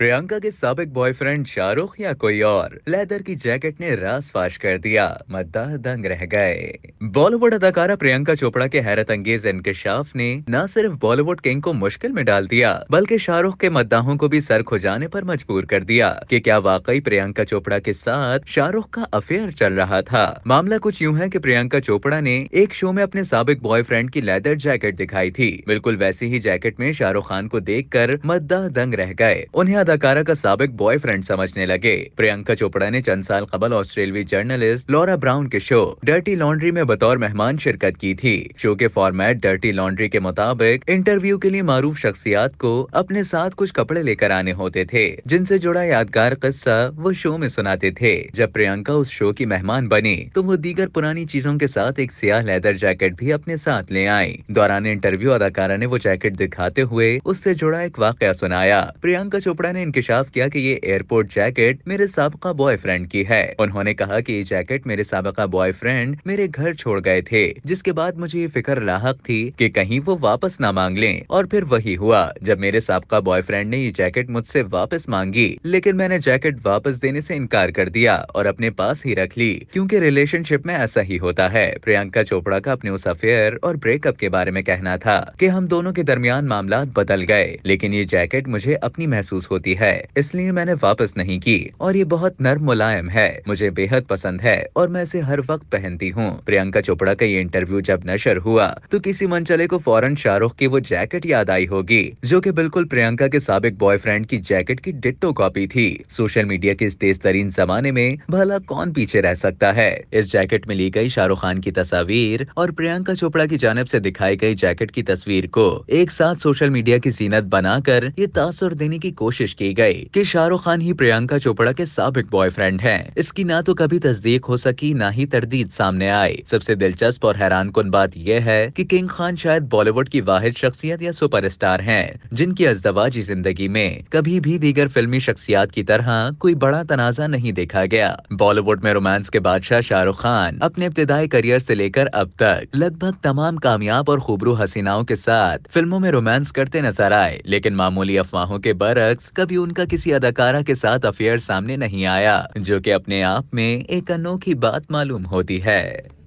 प्रियंका के सबक बॉयफ्रेंड शाहरुख या कोई और लेदर की जैकेट ने रास फाश कर दिया मद्दाह दंग रह गए बॉलीवुड अदाकारा प्रियंका चोपड़ा के हैरत अंगेज इंकशाफ ने न सिर्फ बॉलीवुड किंग को मुश्किल में डाल दिया बल्कि शाहरुख के मद्दाहों को भी सर खुजाने पर मजबूर कर दिया कि क्या वाकई प्रियंका चोपड़ा के साथ शाहरुख का अफेयर चल रहा था मामला कुछ यूँ है की प्रियंका चोपड़ा ने एक शो में अपने सबक बॉयफ्रेंड की लेदर जैकेट दिखाई थी बिल्कुल वैसी ही जैकेट में शाहरुख खान को देख कर मद्दाह दंग रह गए उन्हें अदाकारा का सबक बॉयफ्रेंड समझने लगे प्रियंका चोपड़ा ने चंद साल कबल ऑस्ट्रेलवी जर्नलिस्ट लॉरा ब्राउन के शो डर्टी लॉन्ड्री में बतौर मेहमान शिरकत की थी शो के फॉर्मेट डर्टी लॉन्ड्री के मुताबिक इंटरव्यू के लिए मारूफ शख्सियात को अपने साथ कुछ कपड़े लेकर आने होते थे जिनसे जुड़ा यादगार किस्सा वो शो में सुनाते थे जब प्रियंका उस शो की मेहमान बनी तो वो दीगर पुरानी चीजों के साथ एक सियाह लेदर जैकेट भी अपने साथ ले आई दौरान इंटरव्यू अदाकारा ने वो जैकेट दिखाते हुए उससे जुड़ा एक वाक्य सुनाया प्रियंका चोपड़ा ने ने इंकशाफ किया कि ये एयरपोर्ट जैकेट मेरे सबका बॉयफ्रेंड की है उन्होंने कहा कि ये जैकेट मेरे सबका बॉयफ्रेंड मेरे घर छोड़ गए थे जिसके बाद मुझे ये फिक्र लाक थी कि कहीं वो वापस ना मांग लें और फिर वही हुआ जब मेरे सबका बॉयफ्रेंड ने ये जैकेट मुझसे वापस मांगी लेकिन मैंने जैकेट वापस देने से इनकार कर दिया और अपने पास ही रख ली क्योंकि रिलेशनशिप में ऐसा ही होता है प्रियंका चोपड़ा का अपने उस अफेयर और ब्रेकअप के बारे में कहना था कि हम दोनों के दरमियान मामला बदल गए लेकिन ये जैकेट मुझे अपनी महसूस होती होती है इसलिए मैंने वापस नहीं की और ये बहुत नर्म मुलायम है मुझे बेहद पसंद है और मैं इसे हर वक्त पहनती हूँ प्रियंका चोपड़ा का ये इंटरव्यू जब नशर हुआ तो किसी मनचले को फौरन शाहरुख की वो जैकेट याद आई होगी जो की बिल्कुल प्रियंका के सबक बॉयफ्रेंड की जैकेट की डिट्टो कॉपी थी सोशल मीडिया के इस तेज तरीन जमाने में भला कौन पीछे रह सकता है इस जैकेट में ली गई शाहरुख खान की तस्वीर और प्रियंका चोपड़ा की जानब से दिखाई गई जैकेट की तस्वीर को एक साथ सोशल मीडिया की जीनत बनाकर ये तासर देने की कोशिश पेश की गई कि शाहरुख खान ही प्रियंका चोपड़ा के सबक बॉयफ्रेंड हैं। इसकी ना तो कभी तस्दीक हो सकी ना ही तरदीद सामने आई सबसे दिलचस्प और हैरान कन बात यह है कि किंग खान शायद बॉलीवुड की वाहिद शख्सियत या सुपर स्टार है जिनकी अजदवाजी जिंदगी में कभी भी दीगर फिल्मी शख्सियात की तरह कोई बड़ा तनाजा नहीं देखा गया बॉलीवुड में रोमांस के बादशाह शाहरुख खान अपने इब्तदाई करियर से लेकर अब तक लगभग तमाम कामयाब और खूबरू हसीनाओं के साथ फिल्मों में रोमांस करते नजर आए लेकिन मामूली अफवाहों के बरक्स कभी उनका किसी अदाकारा के साथ अफेयर सामने नहीं आया जो कि अपने आप में एक अनोखी बात मालूम होती है